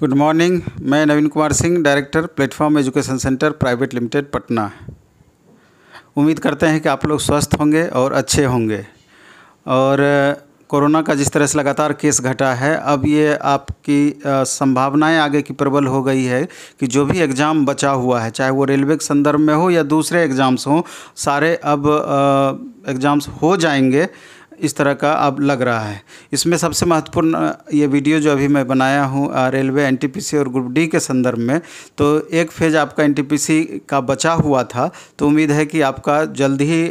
good morning मैं Naveen Kumar Singh director platform education centre private limited Patna उम्मीद करते हैं कि आप लोग स्वस्थ होंगे और अच्छे होंगे और कोरोना का जिस तरह से लगातार केस घटा है अब ये आपकी संभावनाएं आगे की प्रबल हो गई है कि जो भी एग्ज़ाम बचा हुआ है चाहे वो रेलवे के संदर्भ में हो या दूसरे एग्ज़ाम्स हों सारे अब एग्ज़ाम्स हो जाएंगे इस तरह का अब लग रहा है इसमें सबसे महत्वपूर्ण ये वीडियो जो अभी मैं बनाया हूँ रेलवे एनटीपीसी और ग्रुप डी के संदर्भ में तो एक फेज आपका एनटीपीसी का बचा हुआ था तो उम्मीद है कि आपका जल्द ही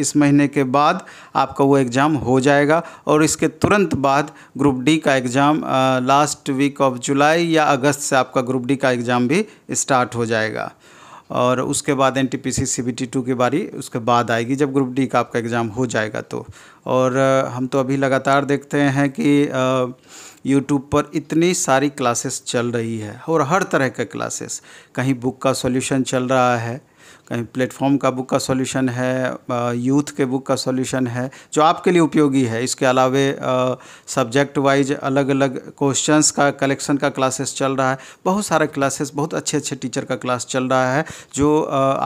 इस महीने के बाद आपका वो एग्ज़ाम हो जाएगा और इसके तुरंत बाद ग्रुप डी का exam last week of July या अगस्त से आपका ग्रुप डी का एग्ज़ाम भी स्टार्ट हो जाएगा और उसके बाद N T P C C B T two की बारी उसके बाद आएगी जब ग्रुप डी का आपका एग्ज़ाम हो जाएगा तो और हम तो अभी लगातार देखते हैं कि यूट्यूब पर इतनी सारी क्लासेस चल रही है और हर तरह के क्लासेस कहीं बुक का सॉल्यूशन चल रहा है कहीं प्लेटफॉर्म का बुक का सॉल्यूशन है यूथ के बुक का सॉल्यूशन है जो आपके लिए उपयोगी है इसके अलावे सब्जेक्ट वाइज अलग अलग क्वेश्चंस का कलेक्शन का क्लासेस चल रहा है बहुत सारा क्लासेस बहुत अच्छे अच्छे टीचर का क्लास चल रहा है जो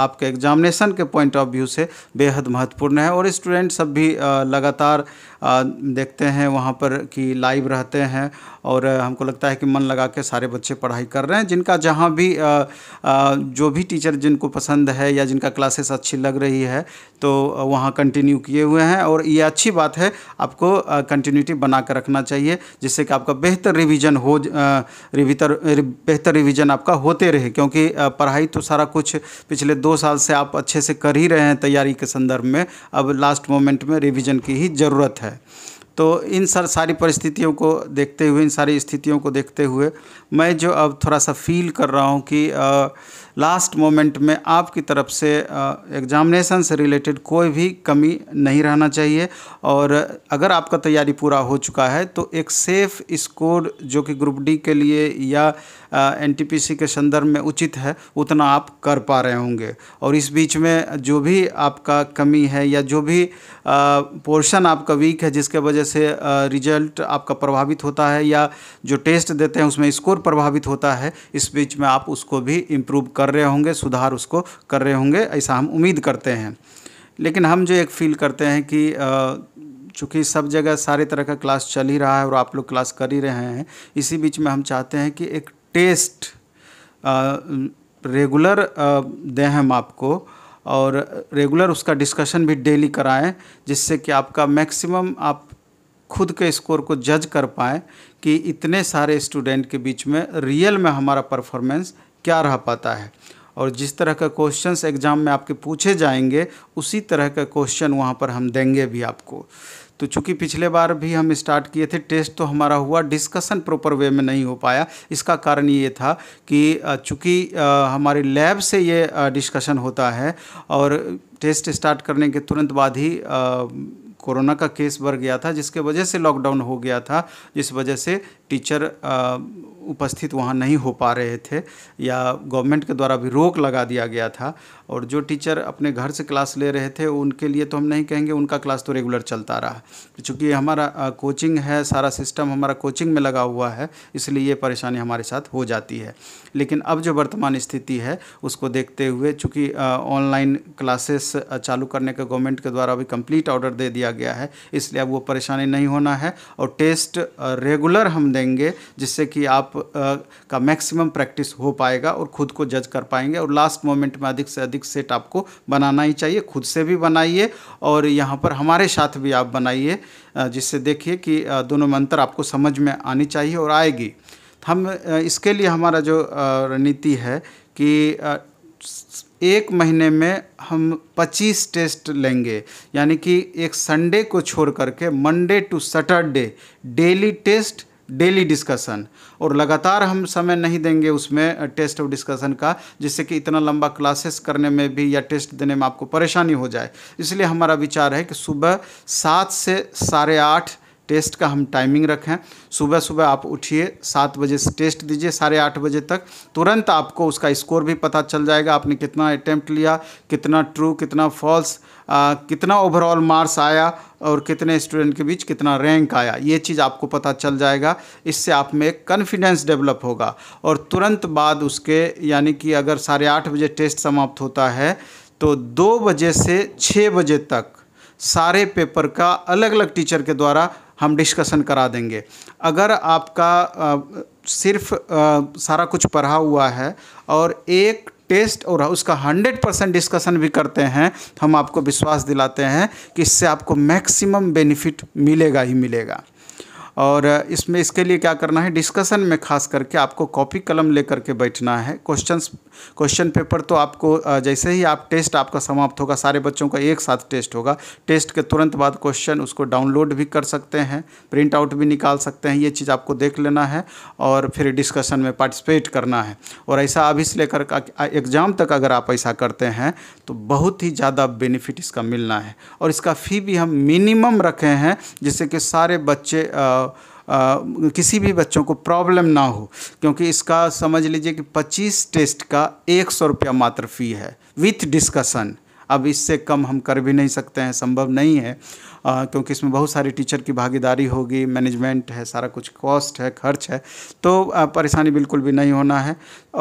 आपके एग्जामिनेशन के पॉइंट ऑफ व्यू से बेहद महत्वपूर्ण है और स्टूडेंट सब भी लगातार देखते हैं वहाँ पर कि लाइव रहते हैं और हमको लगता है कि मन लगा के सारे बच्चे पढ़ाई कर रहे हैं जिनका जहाँ भी जो भी टीचर जिनको पसंद है है या जिनका क्लासेस अच्छी लग रही है तो वहाँ कंटिन्यू किए हुए हैं और ये अच्छी बात है आपको कंटिन्यूटी बना कर रखना चाहिए जिससे कि आपका बेहतर रिविज़न हो रिवितर बेहतर रिविज़न आपका होते रहे क्योंकि पढ़ाई तो सारा कुछ पिछले दो साल से आप अच्छे से कर ही रहे हैं तैयारी के संदर्भ में अब लास्ट मोमेंट में रिविज़न की ही ज़रूरत है तो इन सर सारी परिस्थितियों को देखते हुए इन सारी स्थितियों को देखते हुए मैं जो अब थोड़ा सा फील कर रहा हूँ कि आ, लास्ट मोमेंट में आपकी तरफ से एग्ज़ामिनेशन से रिलेटेड कोई भी कमी नहीं रहना चाहिए और अगर आपका तैयारी पूरा हो चुका है तो एक सेफ़ स्कोर जो कि ग्रुप डी के लिए या एन के संदर्भ में उचित है उतना आप कर पा रहे होंगे और इस बीच में जो भी आपका कमी है या जो भी पोर्शन आपका वीक है जिसके वजह से रिजल्ट आपका प्रभावित होता है या जो टेस्ट देते हैं उसमें स्कोर प्रभावित होता है इस बीच में आप उसको भी इम्प्रूव कर रहे होंगे सुधार उसको कर रहे होंगे ऐसा हम उम्मीद करते हैं लेकिन हम जो एक फील करते हैं कि चूँकि सब जगह सारे तरह का क्लास चल ही रहा है और आप लोग क्लास कर ही रहे हैं इसी बीच में हम चाहते हैं कि एक टेस्ट रेगुलर दें हम आपको और रेगुलर उसका डिस्कशन भी डेली कराएं जिससे कि आपका मैक्सिमम आप खुद के स्कोर को जज कर पाएँ कि इतने सारे स्टूडेंट के बीच में रियल में हमारा परफॉर्मेंस क्या रह पाता है और जिस तरह का क्वेश्चंस एग्ज़ाम में आपके पूछे जाएंगे उसी तरह का क्वेश्चन वहाँ पर हम देंगे भी आपको तो चूंकि पिछले बार भी हम स्टार्ट किए थे टेस्ट तो हमारा हुआ डिस्कशन प्रॉपर वे में नहीं हो पाया इसका कारण ये था कि चूंकि हमारी लैब से ये डिस्कशन होता है और टेस्ट स्टार्ट करने के तुरंत बाद ही कोरोना का केस बढ़ गया था जिसके वजह से लॉकडाउन हो गया था जिस वजह से टीचर उपस्थित वहाँ नहीं हो पा रहे थे या गवर्नमेंट के द्वारा भी रोक लगा दिया गया था और जो टीचर अपने घर से क्लास ले रहे थे उनके लिए तो हम नहीं कहेंगे उनका क्लास तो रेगुलर चलता रहा तो चूँकि हमारा कोचिंग है सारा सिस्टम हमारा कोचिंग में लगा हुआ है इसलिए ये परेशानी हमारे साथ हो जाती है लेकिन अब जो वर्तमान स्थिति है उसको देखते हुए चूँकि ऑनलाइन क्लासेस चालू करने का गवर्नमेंट के द्वारा अभी कम्प्लीट ऑर्डर दे दिया गया है इसलिए अब वो परेशानी नहीं होना है और टेस्ट रेगुलर हम देंगे जिससे कि आप का मैक्सिमम प्रैक्टिस हो पाएगा और ख़ुद को जज कर पाएंगे और लास्ट मोमेंट में अधिक से अधिक प्लास्टिक सेट आपको बनाना ही चाहिए खुद से भी बनाइए और यहाँ पर हमारे साथ भी आप बनाइए जिससे देखिए कि दोनों मंत्र आपको समझ में आनी चाहिए और आएगी हम इसके लिए हमारा जो रणनीति है कि एक महीने में हम 25 टेस्ट लेंगे यानी कि एक संडे को छोड़ करके Monday to Saturday daily test daily discussion और लगातार हम समय नहीं देंगे उसमें टेस्ट और डिस्कशन का जिससे कि इतना लंबा क्लासेस करने में भी या टेस्ट देने में आपको परेशानी हो जाए इसलिए हमारा विचार है कि सुबह सात से साढ़े आठ टेस्ट का हम टाइमिंग रखें सुबह सुबह आप उठिए सात बजे से टेस्ट दीजिए साढ़े आठ बजे तक तुरंत आपको उसका स्कोर भी पता चल जाएगा आपने कितना अटैम्प्ट लिया कितना ट्रू कितना फॉल्स कितना ओवरऑल मार्क्स आया और कितने स्टूडेंट के बीच कितना रैंक आया ये चीज़ आपको पता चल जाएगा इससे आप में कॉन्फिडेंस डेवलप होगा और तुरंत बाद उसके यानी कि अगर साढ़े आठ बजे टेस्ट समाप्त होता है तो दो बजे से छः बजे तक सारे पेपर का अलग अलग टीचर के द्वारा हम डिस्कशन करा देंगे अगर आपका आ, सिर्फ आ, सारा कुछ पढ़ा हुआ है और एक टेस्ट और उसका हंड्रेड परसेंट डिस्कशन भी करते हैं तो हम आपको विश्वास दिलाते हैं कि इससे आपको मैक्सिमम बेनिफिट मिलेगा ही मिलेगा और इसमें इसके लिए क्या करना है डिस्कशन में खास करके आपको कॉपी कलम ले करके बैठना है क्वेश्चन क्वेश्चन पेपर तो आपको जैसे ही आप टेस्ट आपका समाप्त होगा सारे बच्चों का एक साथ टेस्ट होगा टेस्ट के तुरंत बाद क्वेश्चन उसको डाउनलोड भी कर सकते हैं प्रिंट आउट भी निकाल सकते हैं ये चीज़ आपको देख लेना है और फिर डिस्कशन में पार्टिसिपेट करना है और ऐसा अभी से लेकर एग्ज़ाम तक अगर आप ऐसा करते हैं तो बहुत ही ज़्यादा बेनिफिट इसका मिलना है और इसका फ़ी भी हम मिनिमम रखे हैं जिससे कि सारे बच्चे आ, आ, किसी भी बच्चों को प्रॉब्लम ना हो क्योंकि इसका समझ लीजिए कि 25 टेस्ट का एक सौ रुपया मात्र फ़ी है विथ डिस्कशन अब इससे कम हम कर भी नहीं सकते हैं संभव नहीं है आ, क्योंकि इसमें बहुत सारी टीचर की भागीदारी होगी मैनेजमेंट है सारा कुछ कॉस्ट है खर्च है तो परेशानी बिल्कुल भी नहीं होना है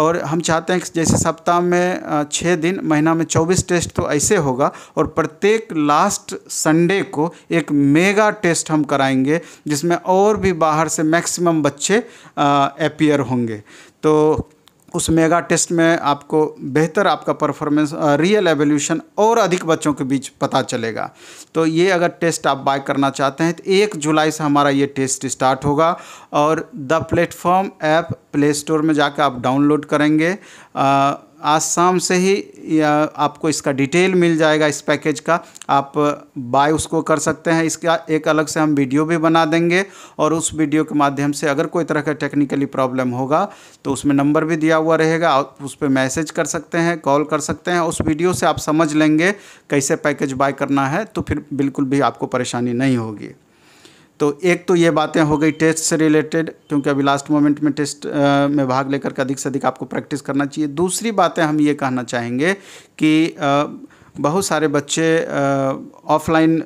और हम चाहते हैं कि जैसे सप्ताह में छः दिन महीना में चौबीस टेस्ट तो ऐसे होगा और प्रत्येक लास्ट संडे को एक मेगा टेस्ट हम कराएंगे जिसमें और भी बाहर से मैक्सिमम बच्चे अपियर होंगे तो उस मेगा टेस्ट में आपको बेहतर आपका परफॉर्मेंस रियल एवोल्यूशन और अधिक बच्चों के बीच पता चलेगा तो ये अगर टेस्ट आप बाय करना चाहते हैं तो एक जुलाई से हमारा ये टेस्ट स्टार्ट होगा और the platform app play store में जाकर आप डाउनलोड करेंगे आ, आज शाम से ही आपको इसका डिटेल मिल जाएगा इस पैकेज का आप बाय उसको कर सकते हैं इसका एक अलग से हम वीडियो भी बना देंगे और उस वीडियो के माध्यम से अगर कोई तरह का टेक्निकली प्रॉब्लम होगा तो उसमें नंबर भी दिया हुआ रहेगा आप उस पर मैसेज कर सकते हैं कॉल कर सकते हैं उस वीडियो से आप समझ लेंगे कैसे पैकेज बाय करना है तो फिर बिल्कुल भी आपको परेशानी नहीं होगी तो एक तो ये बातें हो गई टेस्ट से रिलेटेड क्योंकि अभी लास्ट मोमेंट में टेस्ट आ, में भाग लेकर के अधिक से अधिक आपको प्रैक्टिस करना चाहिए दूसरी बातें हम ये कहना चाहेंगे कि आ, बहुत सारे बच्चे ऑफलाइन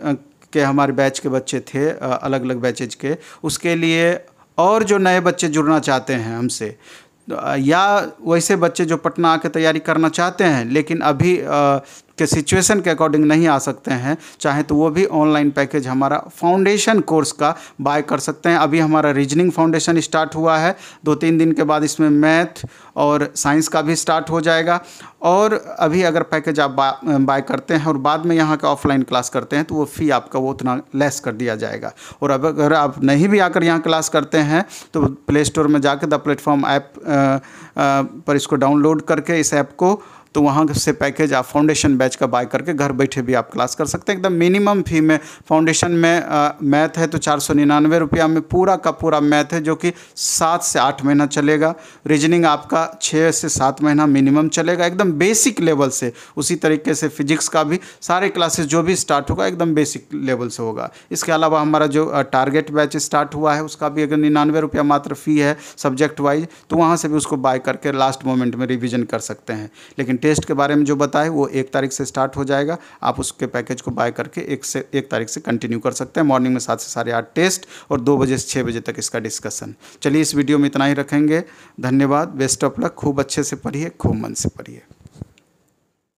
के हमारे बैच के बच्चे थे अलग अलग बैचेज के उसके लिए और जो नए बच्चे जुड़ना चाहते हैं हमसे या वैसे बच्चे जो पटना आके तैयारी करना चाहते हैं लेकिन अभी के सिचुएशन के अकॉर्डिंग नहीं आ सकते हैं चाहे तो वो भी ऑनलाइन पैकेज हमारा फाउंडेशन कोर्स का बाय कर सकते हैं अभी हमारा रीजनिंग फाउंडेशन स्टार्ट हुआ है दो तीन दिन के बाद इसमें मैथ और साइंस का भी स्टार्ट हो जाएगा और अभी अगर पैकेज आप बाय करते हैं और बाद में यहाँ का ऑफलाइन क्लास करते हैं तो वो फ़ी आपका वो उतना लेस कर दिया जाएगा और अब अगर आप नहीं भी आकर यहाँ क्लास करते हैं तो प्ले स्टोर में जाकर द प्लेटफॉर्म ऐप पर इसको डाउनलोड करके इस ऐप को तो वहाँ से पैकेज आप फाउंडेशन बैच का बाय करके घर बैठे भी आप क्लास कर सकते हैं एकदम मिनिमम फ़ी में फाउंडेशन में मैथ है तो चार सौ निन्यानवे रुपया में पूरा का पूरा मैथ है जो कि सात से आठ महीना चलेगा रीजनिंग आपका छः से सात महीना मिनिमम चलेगा एकदम बेसिक लेवल से उसी तरीके से फिजिक्स का भी सारे क्लासेस जो भी स्टार्ट होगा एकदम बेसिक लेवल से होगा इसके अलावा हमारा जो टारगेट बैच स्टार्ट हुआ है उसका भी अगर निन्यानवे रुपया मात्र फ़ी है सब्जेक्ट वाइज तो वहाँ से भी उसको बाय करके लास्ट मोमेंट में रिविज़न कर सकते हैं लेकिन टेस्ट के बारे में जो बताए वो एक तारीख से स्टार्ट हो जाएगा आप उसके पैकेज को बाय करके एक से एक तारीख से कंटिन्यू कर सकते हैं मॉर्निंग में सात से साढ़े आठ टेस्ट और दो बजे से छः बजे तक इसका डिस्कशन चलिए इस वीडियो में इतना ही रखेंगे धन्यवाद बेस्ट ऑफ लक खूब अच्छे से पढ़िए खूब मन से पढ़िए